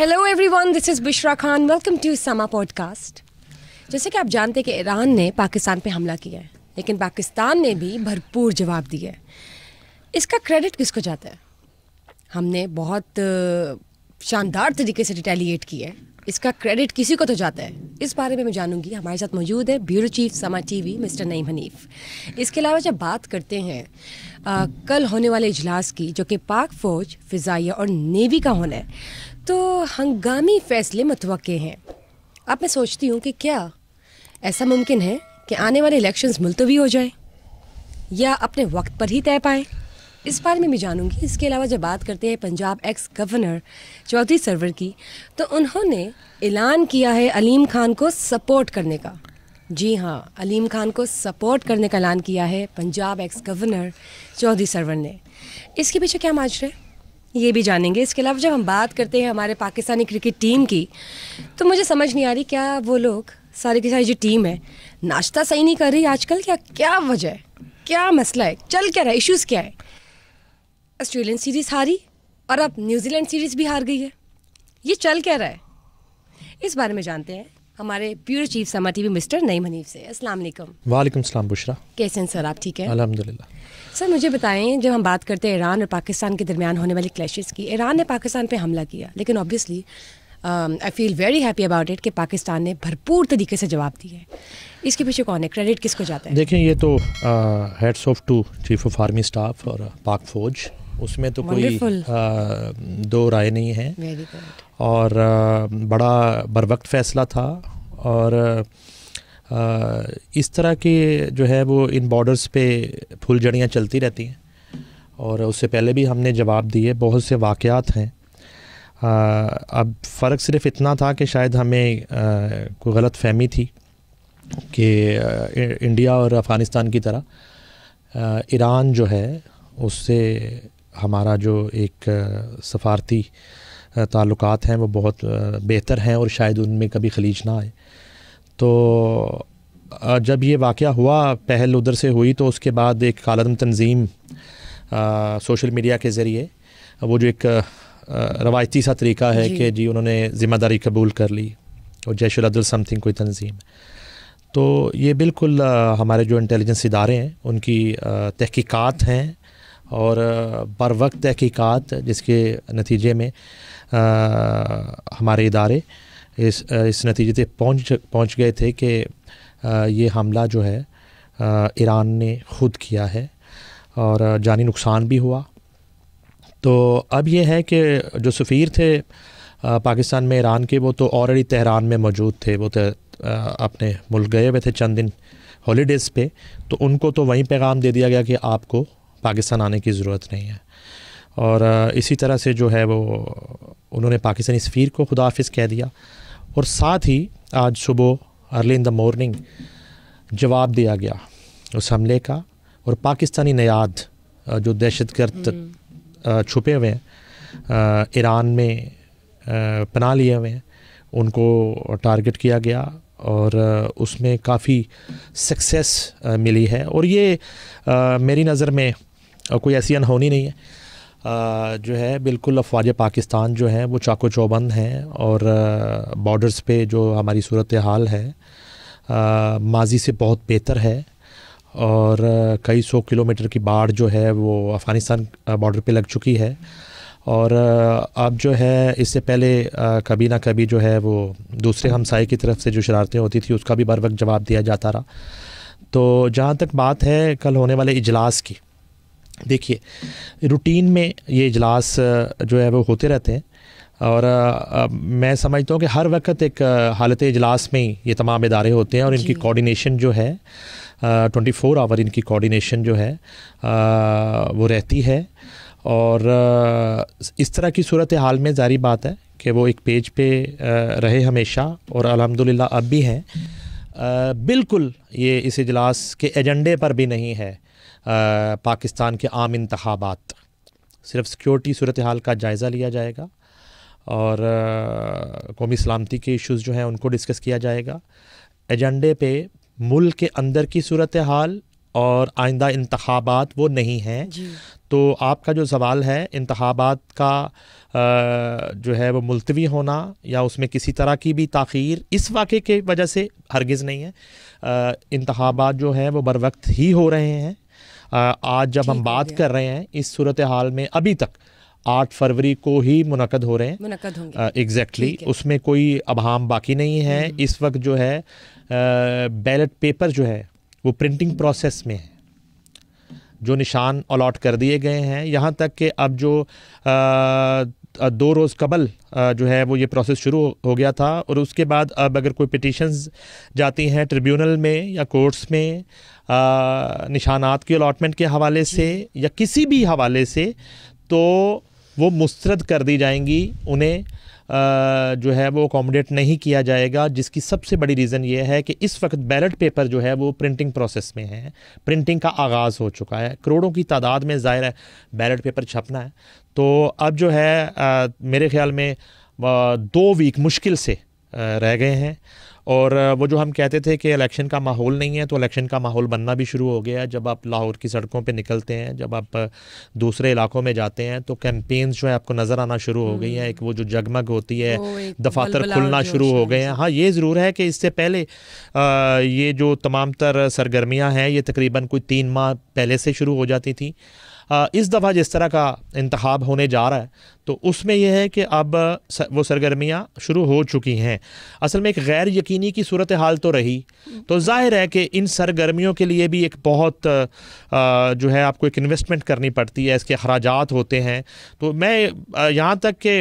Hello everyone this is Bishra Khan welcome to Samaa podcast जैसे कि आप जानते हैं कि ईरान ने पाकिस्तान पे हमला किया है लेकिन पाकिस्तान ने भी भरपूर जवाब दिया है इसका क्रेडिट किसको जाता है हमने बहुत शानदार तरीके से रिटेलिएट किया है इसका क्रेडिट किसी को तो जाता है इस बारे में मैं जानूंगी हमारे साथ मौजूद है bureau chief Samaa TV mister Naeem Hanif इसके अलावा जब बात करते हैं आ, कल होने वाले इजलास की जो कि पाक फ़ौज फ़िज़ाइया और नेवी का होना है तो हंगामी फैसले मतव हैं अब मैं सोचती हूँ कि क्या ऐसा मुमकिन है कि आने वाले इलेक्शंस मुलतवी हो जाए या अपने वक्त पर ही तय पाए इस बारे में भी जानूंगी इसके अलावा जब बात करते हैं पंजाब एक्स गवर्नर चौधरी सरवर की तो उन्होंने ऐलान किया है अलीम खान को सपोर्ट करने का जी हाँ अलीम खान को सपोर्ट करने का ऐलान किया है पंजाब एक्स गवर्नर चौधरी सरवर ने इसके पीछे क्या माजरा है ये भी जानेंगे इसके अलावा जब हम बात करते हैं हमारे पाकिस्तानी क्रिकेट टीम की तो मुझे समझ नहीं आ रही क्या वो लोग सारी की सारी जो टीम है नाश्ता सही नहीं कर रही आजकल क्या क्या वजह है क्या मसला है चल क्या रहा है इश्यूज़ क्या है ऑस्ट्रेलियन सीरीज़ हारी और अब न्यूजीलैंड सीरीज़ भी हार गई है ये चल क्या रहा है इस बारे में जानते हैं हमारे bureau chief Samaa TV mister Naeem Hanif से असलम वालेकुम बुशरा कैसे हैं सर आप ठीक है अलहमदिल्ला सर मुझे बताएं जब हम बात करते हैं ईरान और पाकिस्तान के दरमियान होने वाली क्लैश की ईरान ने पाकिस्तान पे हमला किया लेकिन obviously I feel very happy about it कि पाकिस्तान ने भरपूर तरीके से जवाब दिया है इसके पीछे कौन है क्रेडिट किसको जाता है देखें ये तो heads off to chief of army staff और पाक uh, फौज उसमें तो Wonderful. कोई uh, आ, दो राय नहीं है और आ, uh, बड़ा बरवक्त फैसला था और इस तरह के जो है वो इन बॉर्डर्स पे फुलझड़ियाँ चलती रहती हैं और उससे पहले भी हमने जवाब दिए बहुत से वाक़ात हैं अब फ़र्क सिर्फ इतना था कि शायद हमें कोई गलत फहमी थी कि इंडिया और अफ़गानिस्तान की तरह ईरान जो है उससे हमारा जो एक सफारती ताल्लुकात हैं वो बहुत बेहतर हैं और शायद उनमें कभी खलीज ना आए तो जब ये वाक़ हुआ पहल उधर से हुई तो उसके बाद एक कालम तंजीम सोशल मीडिया के ज़रिए वो जो एक रवायती सा तरीका है कि जी उन्होंने ज़िम्मेदारी कबूल कर ली और जैशल समथिंग कोई तंजीम तो ये बिल्कुल हमारे जो इंटेलिजेंस इदारे हैं उनकी तहकीकात हैं और बर वक्त तहकीकात जिसके नतीजे में हमारे इदारे इस इस नतीजे तक पहुँच पहुँच गए थे कि ये हमला जो है ईरान ने ख़ुद किया है और जानी नुकसान भी हुआ तो अब यह है कि जो सफ़ीर थे पाकिस्तान में ईरान के वो तो ऑलरेडी तहरान में मौजूद थे वो तो अपने मुल्क गए हुए थे चंद दिन हॉलीडेज़ पे तो उनको तो वहीं पैगाम दे दिया गया कि आपको पाकिस्तान आने की ज़रूरत नहीं है और इसी तरह से जो है वो उन्होंने पाकिस्तानी सफ़ीर को खुदाफिस कह दिया और साथ ही आज सुबह अर्ली इन द मॉर्निंग जवाब दिया गया उस हमले का और पाकिस्तानी नयाद जो दहशत गर्द हम्म। छुपे हुए हैं ईरान में पना लिए हुए हैं उनको टारगेट किया गया और उसमें काफ़ी सक्सेस मिली है और ये मेरी नज़र में कोई ऐसी अनहोनी नहीं है जो है बिल्कुल अफवाज पाकिस्तान जो हैं वो चाको चौबंद हैं और बॉर्डर्स पे जो हमारी सूरत हाल है माजी से बहुत बेहतर है और कई सौ किलोमीटर की बाढ़ जो है वो अफ़गानिस्तान बॉर्डर पे लग चुकी है और अब जो है इससे पहले कभी ना कभी जो है वो दूसरे हमसाए की तरफ से जो शरारतें होती थी उसका भी बर वक्त जवाब दिया जाता रहा तो जहाँ तक बात है कल होने वाले इजलास की देखिए रूटीन में ये इजलास जो है वो होते रहते हैं और आ, आ, मैं समझता हूँ कि हर वक्त एक हालत इजलास में ही ये तमाम इदारे होते हैं और इनकी कोऑर्डिनेशन जो है ट्वेंटी फ़ोर आवर इनकी कोऑर्डिनेशन जो है आ, वो रहती है और इस तरह की सूरत हाल में जारी बात है कि वो एक पेज पे रहे हमेशा और अलहमदिल्ला अब भी हैं बिल्कुल ये इस इजलास के एजेंडे पर भी नहीं है पाकिस्तान के आम इंतबात सिर्फ सिक्योरिटी सूरत हाल का जायज़ा लिया जाएगा और कौमी सलामती के इश्यूज़ जो हैं उनको डिस्कस किया जाएगा एजेंडे पे मुल्क के अंदर की सूरत हाल और आइंदा इंतबात वो नहीं हैं तो आपका जो सवाल है इंतबात का आ, जो है वो मुलतवी होना या उसमें किसी तरह की भी तखीर इस वाक़े के वजह से हरगज़ नहीं है इंतबात जो हैं वो बर वक्त ही हो रहे हैं आज जब हम बात कर रहे हैं इस सूरत हाल में अभी तक आठ फरवरी को ही मुनद हो रहे हैं एग्जैक्टली exactly, उसमें कोई अभाम बाकी नहीं है हम्म, हम्म। इस वक्त जो है बैलेट पेपर जो है वो प्रिंटिंग प्रोसेस में है जो निशान अलॉट कर दिए गए हैं यहाँ तक कि अब जो दो रोज़ कबल जो है वो ये प्रोसेस शुरू हो गया था और उसके बाद अब अगर कोई पिटिशन्स जाती हैं ट्रिब्यूनल में या कोर्ट्स में निशानात की अलाटमेंट के हवाले से या किसी भी हवाले से तो वो मुस्रद कर दी जाएंगी उन्हें जो है वो अकोमोडेट नहीं किया जाएगा जिसकी सबसे बड़ी रीज़न ये है कि इस वक्त बैलेट पेपर जो है वो प्रिंटिंग प्रोसेस में है प्रिंटिंग का आगाज़ हो चुका है करोड़ों की तादाद में ज़ाहिर है बैलेट पेपर छपना है तो अब जो है आ, मेरे ख्याल में दो वीक मुश्किल से रह गए हैं और वो जो हम कहते थे कि इलेक्शन का माहौल नहीं है तो इलेक्शन का माहौल बनना भी शुरू हो गया है जब आप लाहौर की सड़कों पे निकलते हैं जब आप दूसरे इलाकों में जाते हैं तो कैंपेन्स जो है आपको नज़र आना शुरू हो गई हैं एक हम्म। वो जो जगमग होती है दफातर खुलना शुरू हो गए हैं हाँ ये ज़रूर है कि इससे पहले आ, ये जो तमाम तर सरगर्मियाँ हैं ये तकरीबन कोई तीन माह पहले से शुरू हो जाती थी इस दफ़ा जिस तरह का इंतब होने जा रहा है तो उसमें यह है कि अब वो सरगर्मियाँ शुरू हो चुकी हैं असल में एक गैर यकीनी की सूरत हाल तो रही तो जाहिर है कि इन सरगर्मियों के लिए भी एक बहुत जो है आपको एक इन्वेस्टमेंट करनी पड़ती है इसके अखराज होते हैं तो मैं यहाँ तक कि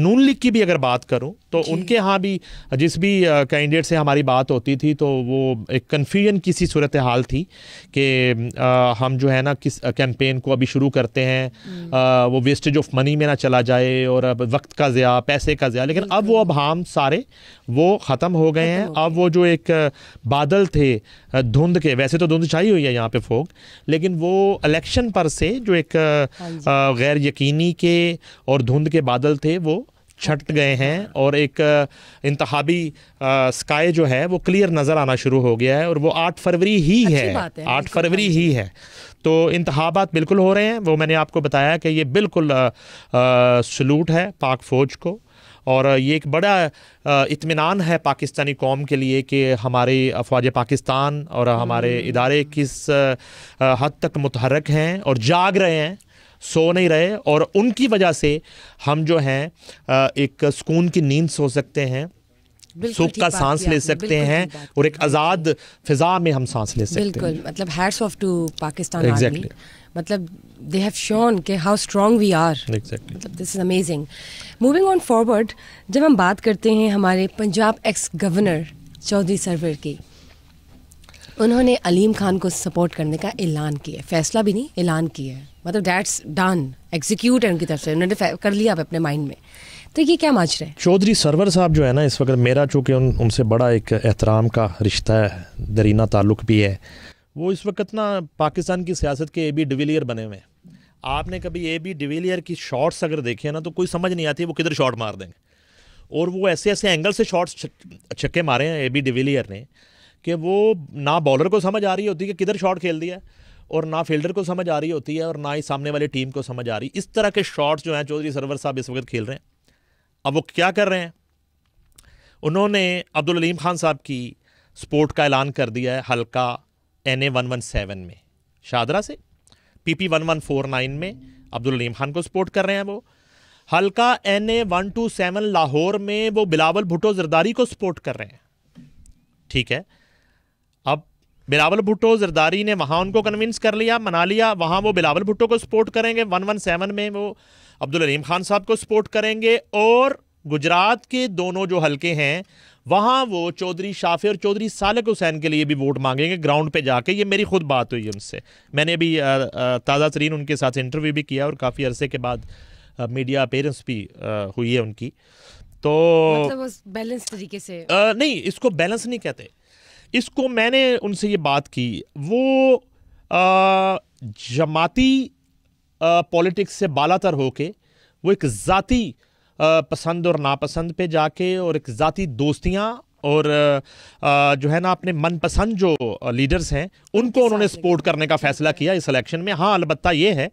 नून लीग की भी अगर बात करूँ तो उनके यहाँ भी जिस भी कैंडिडेट से हमारी बात होती थी तो वो एक कन्फ्यूजन की सी सूरत हाल थी कि हम जो है ना किस कैंपेन को अभी शुरू करते हैं वो वेस्टेज ऑफ मनी में ना चला चला जाए और अब वक्त का ज़्या पैसे का ज़्या लेकिन अब वो अब हम सारे वो ख़त्म हो गए हैं अब वो जो एक बादल थे धुंध के वैसे तो धुंध छाई हुई है यहाँ पे फोक लेकिन वो इलेक्शन पर से जो एक हाँ गैर यकीनी के और धुंध के बादल थे वो छट गए हैं और एक इंतहाबी स्काई जो है वो क्लियर नज़र आना शुरू हो गया है और वो आठ फरवरी ही है आठ फरवरी हाँ ही है तो इंतबात बिल्कुल हो रहे हैं वो मैंने आपको बताया कि ये बिल्कुल सलूट है पाक फ़ौज को और ये एक बड़ा इतमान है पाकिस्तानी कौम के लिए कि हमारे अफवाज पाकिस्तान और हमारे हम्म। इदारे किस हद तक मुतहरक हैं और जाग रहे हैं सो नहीं रहे और उनकी वजह से हम जो हैं एक सुकून की नींद सो सकते हैं सुख का सांस ले सकते हैं और एक आज़ाद फिजा में हम सांस ले सकते हैं बिल्कुल मतलब hats off to Pakistan exactly मतलब दे हैव शोन के हाउ स्ट्रॉन्ग वी आर मतलब this is amazing moving on forward जब हम बात करते हैं हमारे पंजाब एक्स गवर्नर चौधरी सरवर की उन्होंने अलीम खान को सपोर्ट करने का ऐलान किया फैसला भी नहीं ऐलान किया है मतलब डैट्स डन एग्जीक्यूट उनकी तरफ से उन्होंने कर लिया अपने माइंड में तो ये क्या माच रहे हैं चौधरी सरवर साहब जो है ना इस वक्त मेरा चूँकि उन उनसे बड़ा एक एहतराम का रिश्ता है दरीना ताल्लुक भी है वो इस वक्त ना पाकिस्तान की सियासत के ए बी डिविलियर बने हुए हैं आपने कभी ए बी डिविलियर की शॉट्स अगर देखे ना तो कोई समझ नहीं आती वो किधर शॉट मार देंगे और वो ऐसे ऐसे एंगल से शॉट्स छक्के मारे हैं ए बी डिविलियर ने कि वो ना बॉलर को समझ आ रही होती कि किधर शॉट खेल दिया है और ना फील्डर को समझ आ रही होती है और ना ही सामने वाली टीम को समझ आ रही इस तरह के शॉट्स जो हैं चौधरी सरवर साहब इस वक्त खेल रहे हैं अब वो क्या कर रहे हैं उन्होंने अब्दुल अलीम खान साहब की स्पोर्ट का ऐलान कर दिया है हल्का N A one one seven में शादरा से P P one one four nine में अब्दुल अलीम खान को सपोर्ट कर रहे हैं वो हल्का N A one two seven Lahore में वो बिलावल भुट्टो जरदारी को सपोर्ट कर रहे हैं ठीक है बिलावल भुट्टो जरदारी ने वहाँ उनको कन्विंस कर लिया मना लिया वहाँ वो बिलावल भुट्टो को सपोर्ट करेंगे वन वन सेवन में वो अब्दुल रहीम खान साहब को सपोर्ट करेंगे और गुजरात के दोनों जो हलके हैं वहाँ वो चौधरी शाफे और चौधरी सालक हुसैन के लिए भी वोट मांगेंगे ग्राउंड पे जाके ये मेरी खुद बात हुई उनसे मैंने अभी ताज़ा तरीन उनके साथ इंटरव्यू भी किया और काफ़ी अरसे के बाद मीडिया अपेयरेंस भी हुई है उनकी तो मतलब बैलेंस तरीके से आ, नहीं इसको बैलेंस नहीं कहते इसको मैंने उनसे ये बात की वो जमाती पॉलिटिक्स से बालातर होके वो एक ज़ाती पसंद और नापसंद पे जाके और एक ज़ाती दोस्तियाँ और जो है ना अपने मनपसंद जो लीडर्स हैं उनको उन्होंने सपोर्ट करने का फैसला किया इस इलेक्शन में हाँ अलबत् ये है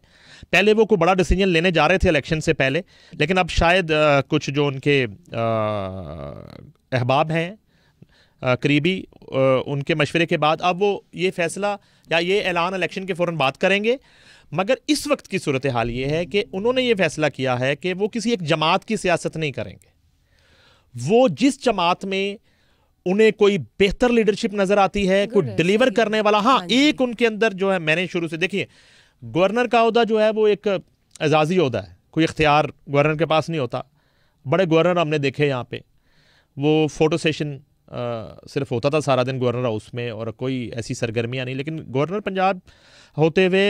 पहले वो कोई बड़ा डिसीजन लेने जा रहे थे इलेक्शन से पहले लेकिन अब शायद कुछ जो उनके अहबाब हैं करीबी उनके मशवरे के बाद अब वो ये फैसला या ये ऐलान इलेक्शन के फ़ौरन बात करेंगे मगर इस वक्त की सूरत हाल ये है कि उन्होंने ये फैसला किया है कि वो किसी एक जमात की सियासत नहीं करेंगे वो जिस जमात में उन्हें कोई बेहतर लीडरशिप नज़र आती है कोई डिलीवर करने वाला हाँ, हाँ एक उनके अंदर जो है मैंने शुरू से देखिए गवर्नर का अहदा जो है वो एक एजाजी अहदा है कोई इख्तियार गवर्नर के पास नहीं होता बड़े गवर्नर हमने देखे यहाँ पे वो फोटो सेशन सिर्फ होता था सारा दिन गवर्नर हाउस में और कोई ऐसी सरगर्मियाँ नहीं लेकिन गवर्नर पंजाब होते हुए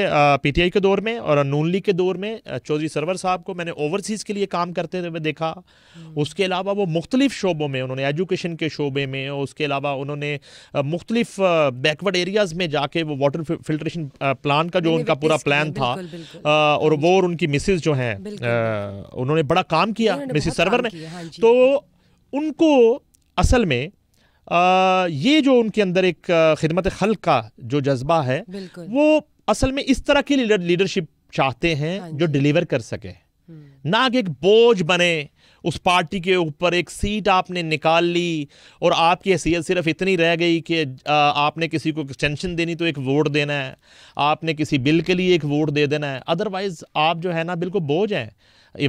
पीटीआई के दौर में और नून लीग के दौर में चौधरी सरवर साहब को मैंने ओवरसीज़ के लिए काम करते हुए देखा हम्म। उसके अलावा वो मुख्तलिफ़ शोबों में उन्होंने एजुकेशन के शोबे में और उसके अलावा उन्होंने मुख्तलिफ बैकवर्ड एरियाज़ में जाके वो वाटर फिल्ट्रेशन प्लान का जो उनका पूरा प्लान था बिल्कुल, बिल्कुल, और हाँ वो और उनकी मिसिज जो हैं उन्होंने बड़ा काम किया मिसिज सरवर ने हाँ तो उनको असल में ये जो उनके अंदर एक खिदमत खल का जो जज्बा है वो असल में इस तरह की लीडरशिप चाहते हैं हाँ जो डिलीवर कर सके हम्म। ना कि एक बोझ बने उस पार्टी के ऊपर एक सीट आपने निकाल ली और आपकी हैसियत सिर्फ इतनी रह गई कि आपने किसी को एक्सटेंशन देनी तो एक वोट देना है आपने किसी बिल के लिए एक वोट दे देना है अदरवाइज़ आप जो है ना बिल्कुल बोझ हैं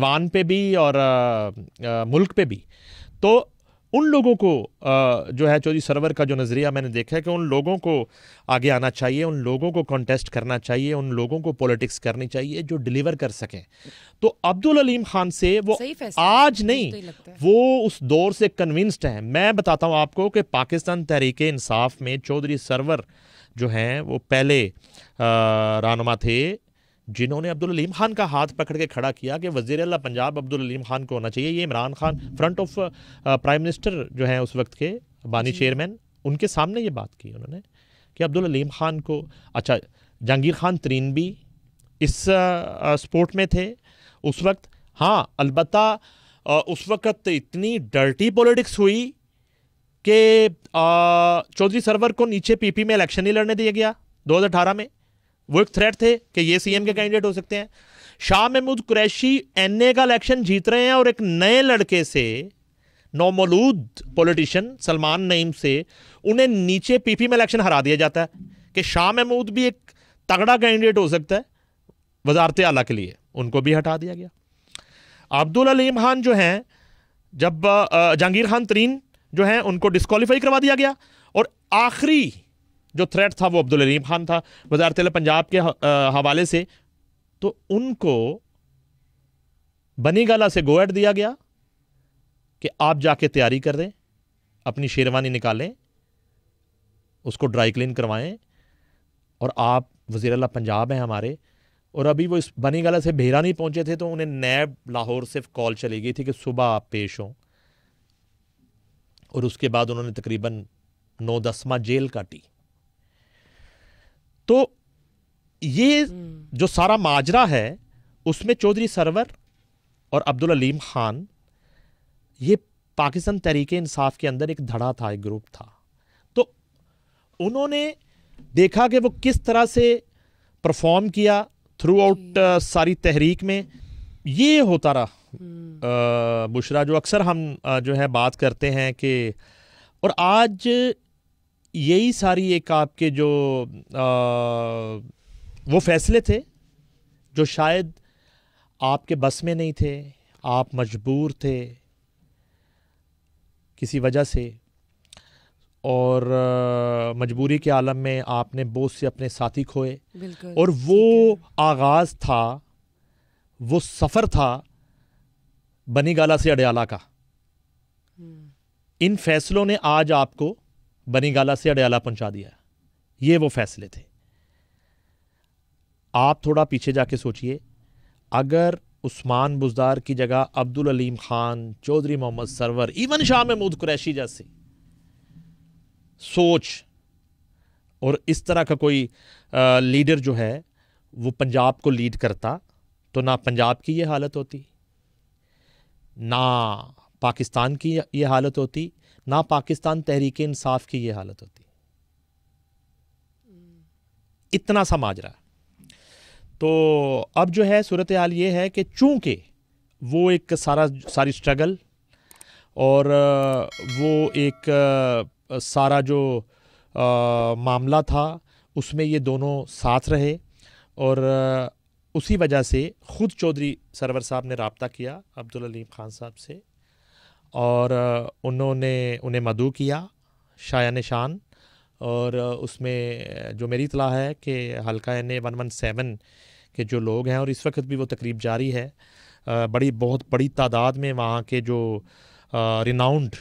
ईवान पे भी और आ, आ, मुल्क पे भी तो उन लोगों को जो है चौधरी सरवर का जो नज़रिया मैंने देखा है कि उन लोगों को आगे आना चाहिए उन लोगों को कॉन्टेस्ट करना चाहिए उन लोगों को पॉलिटिक्स करनी चाहिए जो डिलीवर कर सकें तो अब्दुल अलीम खान से वो आज नहीं तो वो उस दौर से कन्विंस्ड हैं मैं बताता हूँ आपको कि पाकिस्तान तहरीक इंसाफ में चौधरी सरवर जो हैं वो पहले रानुमा थे जिन्होंने अब्दुललीम खान का हाथ पकड़ के खड़ा किया कि वजीर अला पंजाब अब्दुललीम खान को होना चाहिए ये Imran Khan front of prime minister जो हैं उस वक्त के बानी चेयरमैन उनके सामने ये बात की उन्होंने कि अब्दुललीम खान को अच्छा जहांगीर खान तरीन भी इस स्पोर्ट uh, uh, में थे उस वक्त हाँ अलबत् uh, उस वक्त इतनी डर्टी पॉलिटिक्स हुई कि चौधरी सरवर को नीचे पीपी में इलेक्शन नहीं लड़ने दिया गया 2018 में वो एक थ्रेट थे कि ये सीएम के कैंडिडेट हो सकते हैं शाह महमूद कुरैशी एन का इलेक्शन जीत रहे हैं और एक नए लड़के से नौमौलूद पॉलिटिशियन सलमान नईम से उन्हें नीचे पीपी में इलेक्शन हरा दिया जाता है कि शाह महमूद भी एक तगड़ा कैंडिडेट हो सकता है वजारत आला के लिए उनको भी हटा दिया गया अब्दुल अलीम खान जो हैं जब जहांगीर खान तरीन जो हैं उनको डिस्कालीफाई करवा दिया गया और आखिरी जो थ्रेट था वो अब्दुल अलीम खान था वजारत पंजाब के हवाले से तो उनको बनी गला से गोएड दिया गया कि आप जाके तैयारी कर दें अपनी शेरवानी निकालें उसको ड्राई क्लीन करवाएं और आप वजीर अला पंजाब हैं हमारे और अभी वो इस बनी गला से भेरा नहीं पहुंचे थे तो उन्हें नैब लाहौर सिर्फ कॉल चली गई थी कि सुबह आप पेश हों और उसके बाद उन्होंने तकरीबन नौ दसवा जेल काटी तो ये हम्म। जो सारा माजरा है उसमें चौधरी सरवर और अब्दुल अलीम खान ये पाकिस्तान तहरीक इंसाफ के अंदर एक धड़ा था एक ग्रुप था तो उन्होंने देखा कि वो किस तरह से परफॉर्म किया थ्रू आउट सारी तहरीक में ये होता रहा हम्म। बुशरा जो अक्सर हम जो है बात करते हैं कि और आज यही सारी एक आपके जो आ, वो फैसले थे जो शायद आपके बस में नहीं थे आप मजबूर थे किसी वजह से और मजबूरी के आलम में आपने बोझ से अपने साथी खोए और वो आगाज़ था वो सफ़र था बनी गाला से अडयाला का हम्म। इन फैसलों ने आज आपको बनीगाला से अडयाला पहुंचा दिया ये वो फैसले थे आप थोड़ा पीछे जाके सोचिए अगर उस्मान बुजदार की जगह अब्दुल अलीम खान चौधरी मोहम्मद सरवर इवन शाह महमूद कुरैशी जैसे सोच और इस तरह का कोई आ, लीडर जो है वो पंजाब को लीड करता तो ना पंजाब की ये हालत होती ना पाकिस्तान की ये हालत होती ना पाकिस्तान तहरीक इंसाफ की ये हालत होती इतना सा माजरा तो अब जो है सूरत हाल ये है कि चूंकि वो एक सारा सारी स्ट्रगल और वो एक सारा जो आ, मामला था उसमें ये दोनों साथ रहे और उसी वजह से ख़ुद चौधरी सरवर साहब ने रबता किया अब्दुल अलीम ख़ान साहब से और उन्होंने उन्हें मधु किया शायन शान और उसमें जो मेरी इतला है कि हल्का N A one one seven के जो लोग हैं और इस वक्त भी वो तकरीब जारी है बड़ी बहुत बड़ी तादाद में वहाँ के जो रिनाउंड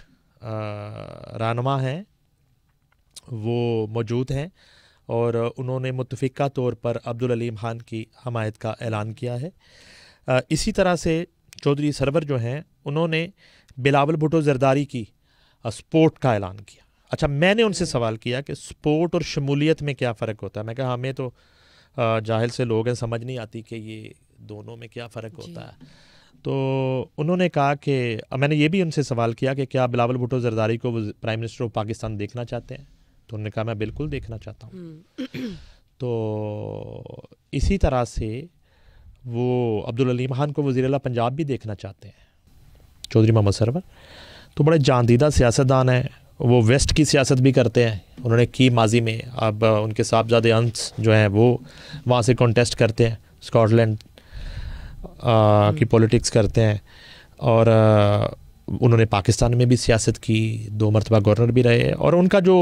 रहनमा हैं वो मौजूद हैं और उन्होंने मुतफ़ा तौर पर अब्दुल अलीम खान की हमायत का ऐलान किया है इसी तरह से चौधरी सरवर जो हैं उन्होंने बिलावल भुटो जरदारी की स्पोर्ट का ऐलान किया अच्छा मैंने उनसे सवाल किया कि स्पोर्ट और शमूलियत में क्या फ़र्क होता है मैं कहा हमें तो जाहिल से लोग हैं समझ नहीं आती कि ये दोनों में क्या फ़र्क होता है तो उन्होंने कहा कि मैंने ये भी उनसे सवाल किया कि क्या बिलावल भुटो जरदारी को प्राइम मिनिस्टर ऑफ पाकिस्तान देखना चाहते हैं तो उन्होंने कहा मैं बिल्कुल देखना चाहता हूँ हम्म। तो इसी तरह से वो अब्दुल अलीम खान को वजीर पंजाब भी देखना चाहते हैं चौधरी मोहम्मद सरवर तो बड़े जानदीदा सियासतदान हैं वो वेस्ट की सियासत भी करते हैं उन्होंने की माजी में अब उनके साहबजादे अंस जो हैं वो वहाँ से कॉन्टेस्ट करते हैं स्कॉटलैंड हम्म। की पॉलिटिक्स करते हैं और आ, उन्होंने पाकिस्तान में भी सियासत की दो मरतबा गवर्नर भी रहे और उनका जो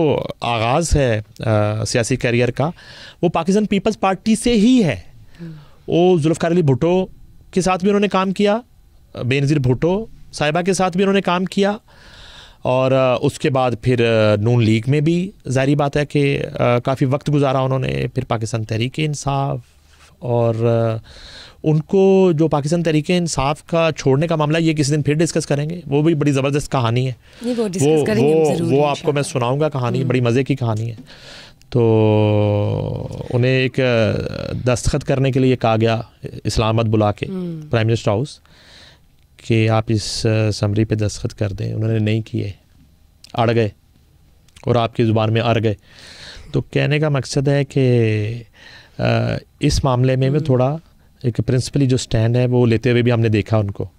आगाज़ है सियासी करियर का वो पाकिस्तान पीपल्स पार्टी से ही है हम्म। वो जुल्फ़ार अली भुटो के साथ भी उन्होंने काम किया बेनज़ीर भुटो साहिबा के साथ भी उन्होंने काम किया और उसके बाद फिर नून लीग में भी जहरी बात है कि काफ़ी वक्त गुजारा उन्होंने फिर पाकिस्तान तहरीक इंसाफ और उनको जो पाकिस्तान तहरीक इंसाफ का छोड़ने का मामला ये किसी दिन फिर डिस्कस करेंगे वो भी बड़ी ज़बरदस्त कहानी है वो वो वो, वो आपको मैं सुनाऊंगा कहानी हम्म। बड़ी मज़े की कहानी है तो उन्हें एक दस्तखत करने के लिए कहा गया इस्लामाबाद बुला के प्राइम मिनिस्टर हाउस कि आप इस समरी पे दस्तखत कर दें उन्होंने नहीं किए अड़ गए और आपकी ज़ुबान में अड़ गए तो कहने का मकसद है कि इस मामले में भी थोड़ा एक प्रिंसिपली जो स्टैंड है वो लेते हुए भी हमने देखा उनको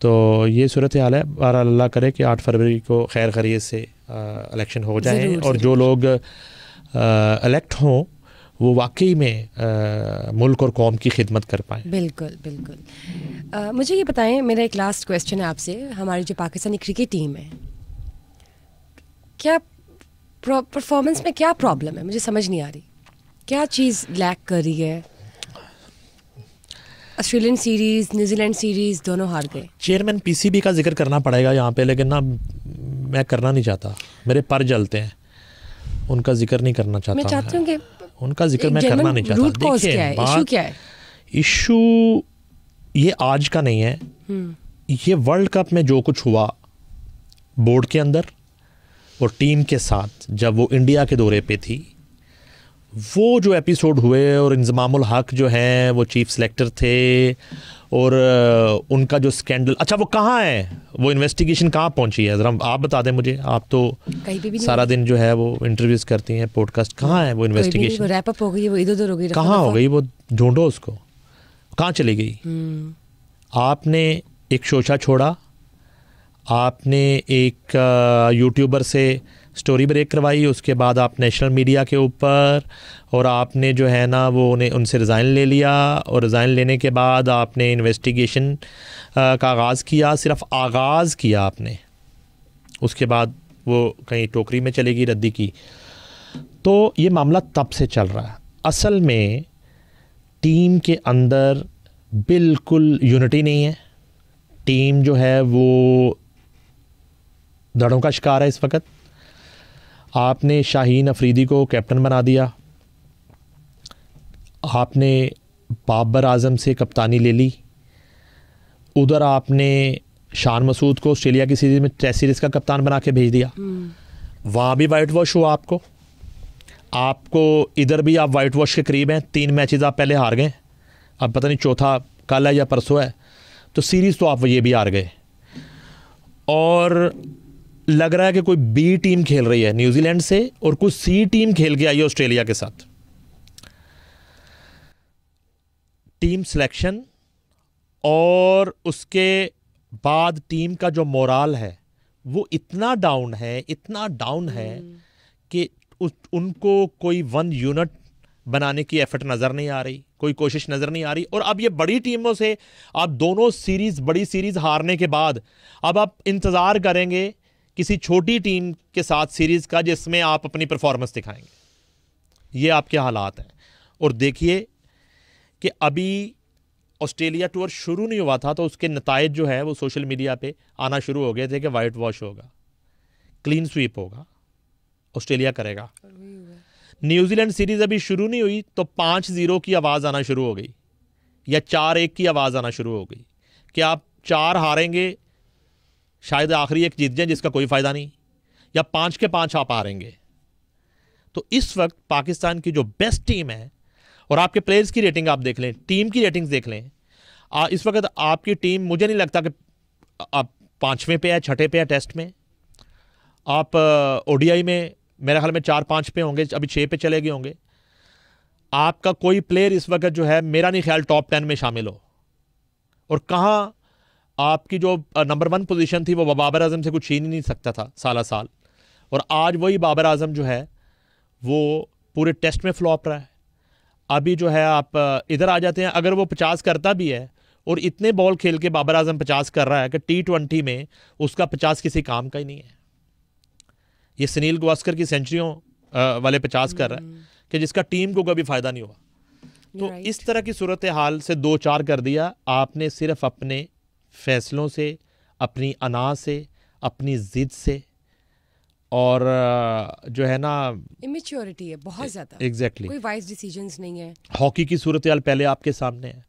तो ये सूरत हाल है बहर अल्लाह करे कि आठ फरवरी को खैर खरीत से इलेक्शन हो जाए और जो लोग इलेक्ट हों वो वाकई में आ, मुल्क और कौम की खिदमत कर पाए बिल्कुल बिल्कुल आ, मुझे ये बताएं मेरा एक लास्ट क्वेश्चन है आपसे हमारी जो पाकिस्तानी क्रिकेट टीम है क्या परफॉर्मेंस में क्या प्रॉब्लम है मुझे समझ नहीं आ रही क्या चीज़ लैक कर रही है ऑस्ट्रेलियन सीरीज न्यूजीलैंड सीरीज दोनों हार गए चेयरमैन पीसीबी का जिक्र करना पड़ेगा यहाँ पे लेकिन ना मैं करना नहीं चाहता मेरे पर जलते हैं उनका जिक्र नहीं करना चाहता मैं चाहती हूँ कि उनका जिक्र मैं करना नहीं चाहता देखिए क्या है इशू ये आज का नहीं है हम्म। ये वर्ल्ड कप में जो कुछ हुआ बोर्ड के अंदर और टीम के साथ जब वो इंडिया के दौरे पे थी वो जो एपिसोड हुए और इंजमामुल हक जो हैं वो चीफ सेलेक्टर थे और उनका जो स्कैंडल अच्छा वो कहाँ है वो इन्वेस्टिगेशन कहाँ पहुँची है ज़रा आप बता दें मुझे आप तो कहीं भी, भी सारा दिन जो है वो इंटरव्यूज़ करती हैं पॉडकास्ट कहाँ है वो इन्वेस्टिगेशन रैपअप हो गई वो इधर उधर हो गई कहाँ हो गई वो ढूंढो उसको कहाँ चली गई हम्म। आपने एक शोशा छोड़ा आपने एक यूट्यूबर से स्टोरी ब्रेक करवाई उसके बाद आप नेशनल मीडिया के ऊपर और आपने जो है ना वो उन्हें उनसे रिज़ाइन ले लिया और रिज़ाइन लेने के बाद आपने इन्वेस्टिगेशन का आगाज़ किया सिर्फ आगाज़ किया आपने उसके बाद वो कहीं टोकरी में चलेगी रद्दी की तो ये मामला तब से चल रहा है असल में टीम के अंदर बिल्कुल यूनिटी नहीं है टीम जो है वो धड़ों का शिकार है इस वक्त आपने शाहीन अफरीदी को कैप्टन बना दिया आपने बाबर आजम से कप्तानी ले ली उधर आपने शान मसूद को ऑस्ट्रेलिया की सीरीज़ में टेस्ट सीरीज़ का कप्तान बना के भेज दिया वहाँ भी वाइट वॉश हुआ आपको आपको इधर भी आप वाइट वॉश के करीब हैं तीन मैचेस आप पहले हार गए अब पता नहीं चौथा कल है या परसों है तो सीरीज़ तो आप ये भी हार गए और लग रहा है कि कोई बी टीम खेल रही है न्यूजीलैंड से और कुछ सी टीम खेल के आई है ऑस्ट्रेलिया के साथ टीम सिलेक्शन और उसके बाद टीम का जो मोराल है वो इतना डाउन है इतना डाउन है हम्म। कि उस उनको कोई वन यूनिट बनाने की एफर्ट नज़र नहीं आ रही कोई कोशिश नज़र नहीं आ रही और अब ये बड़ी टीमों से आप दोनों सीरीज़ बड़ी सीरीज़ हारने के बाद अब आप इंतज़ार करेंगे किसी छोटी टीम के साथ सीरीज़ का जिसमें आप अपनी परफॉर्मेंस दिखाएंगे ये आपके हालात हैं और देखिए कि अभी ऑस्ट्रेलिया टूर शुरू नहीं हुआ था तो उसके नतज जो है वो सोशल मीडिया पे आना शुरू हो गए थे कि वाइट वॉश होगा क्लीन स्वीप होगा ऑस्ट्रेलिया करेगा न्यूजीलैंड सीरीज़ अभी शुरू नहीं हुई तो पाँच ज़ीरो की आवाज़ आना शुरू हो गई या चार एक की आवाज़ आना शुरू हो गई कि आप चार हारेंगे शायद आखिरी एक जीत जाए जिसका कोई फ़ायदा नहीं या पाँच के पाँच आप हारेंगे तो इस वक्त पाकिस्तान की जो बेस्ट टीम है और आपके प्लेयर्स की रेटिंग आप देख लें टीम की रेटिंग्स देख लें आ, इस वक्त आपकी टीम मुझे नहीं लगता कि आप पाँचवें पे है छठे पे है टेस्ट में आप ओडीआई में मेरे ख्याल में चार पाँच पे होंगे अभी छः पे चले गए होंगे आपका कोई प्लेयर इस वक्त जो है मेरा नहीं ख्याल टॉप टेन में शामिल हो और कहाँ आपकी जो नंबर वन पोजीशन थी वो बाबर आजम से कुछ छीन ही नहीं सकता था साला साल और आज वही बाबर आजम जो है वो पूरे टेस्ट में फ्लॉप रहा है अभी जो है आप इधर आ जाते हैं अगर वो पचास करता भी है और इतने बॉल खेल के बाबर आजम पचास कर रहा है कि टी ट्वेंटी में उसका पचास किसी काम का ही नहीं है ये सुनील गवास्कर की सेंचुरियों वाले पचास कर रहा है हम्म। कि जिसका टीम को कभी फ़ायदा नहीं हुआ तो इस तरह की सूरत हाल से दो चार कर दिया आपने सिर्फ अपने फैसलों से अपनी अना से अपनी ज़िद से और जो है ना इमेच्योरिटी है बहुत ज़्यादा एग्जैक्टली exactly. कोई वाइज डिसीजंस नहीं है हॉकी की सूरत हाल पहले आपके सामने है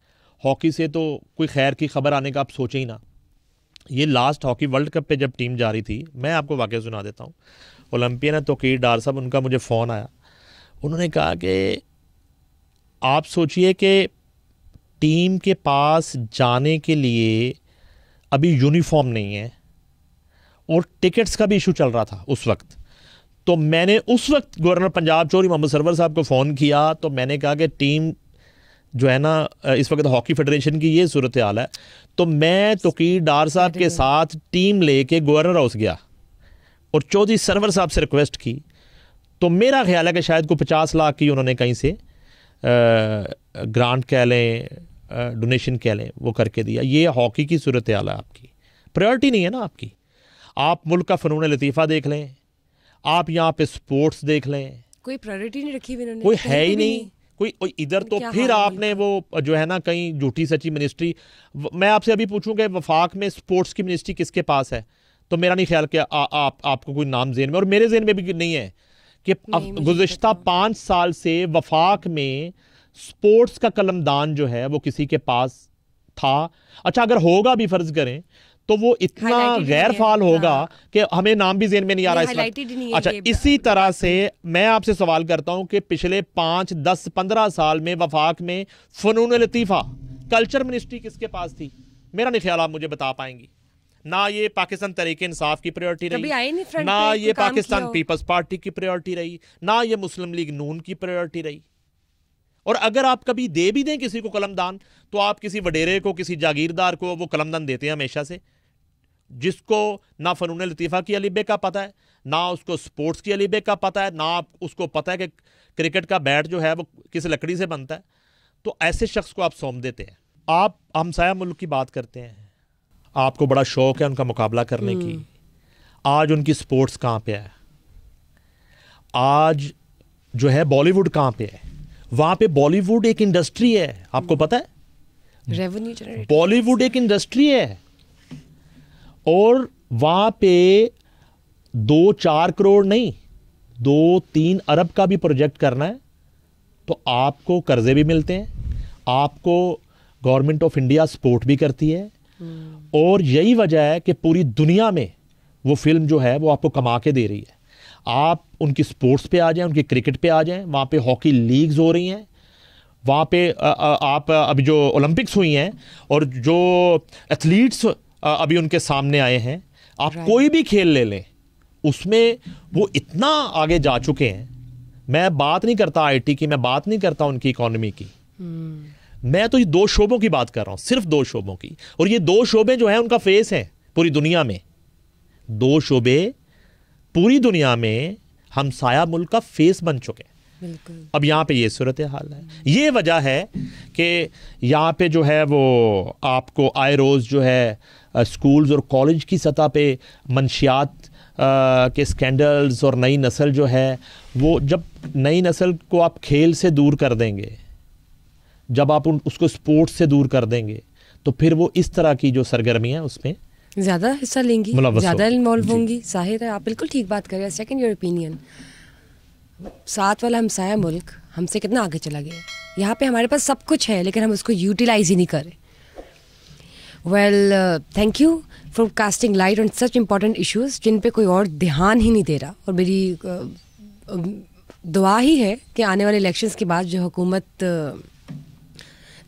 हॉकी से तो कोई खैर की खबर आने का आप सोचें ही ना ये लास्ट हॉकी वर्ल्ड कप पे जब टीम जा रही थी मैं आपको वाक्य सुना देता हूँ ओलंपियन है तोकीर डार साहब उनका मुझे फ़ोन आया उन्होंने कहा कि आप सोचिए कि टीम के पास जाने के लिए अभी यूनिफॉर्म नहीं है और टिकट्स का भी इशू चल रहा था उस वक्त तो मैंने उस वक्त गवर्नर पंजाब चौरी मोहम्मद सरवर साहब को फ़ोन किया तो मैंने कहा कि टीम जो है ना इस वक्त हॉकी फेडरेशन की ये सूरत हाल है तो मैं तोकीर डार साहब के साथ टीम लेके गवर्नर हाउस गया और चौधरी सरवर साहब से रिक्वेस्ट की तो मेरा ख्याल है कि शायद को पचास लाख की उन्होंने कहीं से ग्रांट कह लें डोनेशन कह लें वो करके दिया ये हॉकी की सूरत हाल है आपकी प्रायोरिटी नहीं है ना आपकी आप मुल्क का फ़नून लतीफ़ा देख लें आप यहाँ पे स्पोर्ट्स देख लें कोई प्रायोरिटी नहीं रखी हुई कोई तो है ही नहीं कोई इधर तो फिर आपने वो जो है ना कहीं झूठी सच्ची मिनिस्ट्री मैं आपसे अभी पूछूं कि वफाक में स्पोर्ट्स की मिनिस्ट्री किसके पास है तो मेरा नहीं ख्याल कि आ, आ, आपको कोई नाम जेन में और मेरे जेन में भी नहीं है कि गुजशत पाँच साल से वफाक में स्पोर्ट्स का कलमदान जो है वो किसी के पास था अच्छा अगर होगा भी फर्ज करें तो वो इतना गैर फाल होगा हाँ। कि हमें नाम भी जेन में नहीं आ रहा है अच्छा इसी तरह से मैं आपसे सवाल करता हूं कि पिछले पांच दस पंद्रह साल में वफाक में फ़नून लतीफ़ा कल्चर मिनिस्ट्री किसके पास थी मेरा नहीं ख्याल आप मुझे बता पाएंगी ना ये पाकिस्तान तरीके इंसाफ की प्रायोरिटी रही ना ये पाकिस्तान पीपल्स पार्टी की प्रायोरिटी रही ना ये मुस्लिम लीग नून की प्रायोरिटी रही और अगर आप कभी दे भी दें किसी को कलमदान तो आप किसी वडेरे को किसी जागीरदार को वो कलमदान देते हैं हमेशा से जिसको ना फ़नून लतीफ़ा की अलीबे का पता है ना उसको स्पोर्ट्स की अलीबे का पता है ना आप उसको पता है कि क्रिकेट का बैट जो है वो किस लकड़ी से बनता है तो ऐसे शख्स को आप सौंप देते हैं आप हमसाया मुल्क की बात करते हैं आपको बड़ा शौक है उनका मुकाबला करने की हम्म। आज उनकी स्पोर्ट्स कहाँ पे है आज जो है बॉलीवुड कहाँ पे है वहां पे बॉलीवुड एक इंडस्ट्री है आपको पता है रेवेन्यू जनरेट बॉलीवुड एक इंडस्ट्री है और वहां पे दो चार करोड़ नहीं दो तीन अरब का भी प्रोजेक्ट करना है तो आपको कर्जे भी मिलते हैं आपको गवर्नमेंट ऑफ इंडिया सपोर्ट भी करती है हम्म। और यही वजह है कि पूरी दुनिया में वो फिल्म जो है वो आपको कमा के दे रही है आप उनकी स्पोर्ट्स पे आ जाएं उनके क्रिकेट पे आ जाएं वहाँ पे हॉकी लीग्स हो रही हैं वहाँ पे आप अभी जो ओलंपिक्स हुई हैं और जो एथलीट्स अभी उनके सामने आए हैं आप कोई भी खेल ले लें उसमें वो इतना आगे जा चुके हैं मैं बात नहीं करता आईटी की मैं बात नहीं करता उनकी इकोनॉमी की hmm. मैं तो ये दो शोबों की बात कर रहा हूँ सिर्फ दो शोबों की और ये दो शोबे जो हैं उनका फेस है पूरी दुनिया में दो शोबे पूरी दुनिया में हम साया मुल्क का फेस बन चुके हैं अब यहाँ पे ये सूरत हाल है ये वजह है कि यहाँ पे जो है वो आपको आए रोज़ जो है स्कूल्स और कॉलेज की सतह पे मनशियात के स्कैंडल्स और नई नस्ल जो है वो जब नई नस्ल को आप खेल से दूर कर देंगे जब आप उन उसको स्पोर्ट्स से दूर कर देंगे तो फिर वो इस तरह की जो सरगर्मियाँ उसमें ज़्यादा हिस्सा लेंगी ज़्यादा इन्वॉल्व होंगी जाहिर है आप बिल्कुल ठीक बात करें सेकेंड योर ओपिनियन साथ वाला हमसाया मुल्क हमसे कितना आगे चला गया यहाँ पे हमारे पास सब कुछ है लेकिन हम उसको यूटिलाइज ही नहीं करें well thank you for casting light on such important issues जिन पे कोई और ध्यान ही नहीं दे रहा और मेरी uh, um, दुआ ही है कि आने वाले इलेक्शंस के बाद जो हुकूमत uh,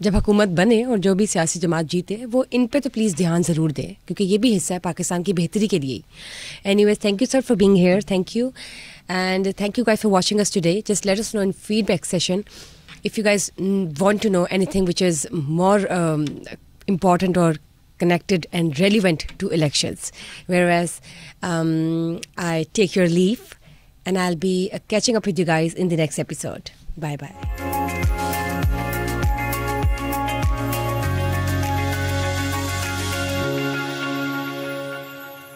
जब हुकूमत बने और जो भी सियासी जमात जीते वो इन पे तो प्लीज़ ध्यान ज़रूर दें क्योंकि ये भी हिस्सा है पाकिस्तान की बेहतरी के लिए anyways thank you sir for being here thank you and thank you guys for watching us today just let us know in feedback session if you guys want to know anything which is more important or connected and relevant to elections. Whereas um, I take your leave and I'll be uh, catching up with you guys in the next episode. Bye bye.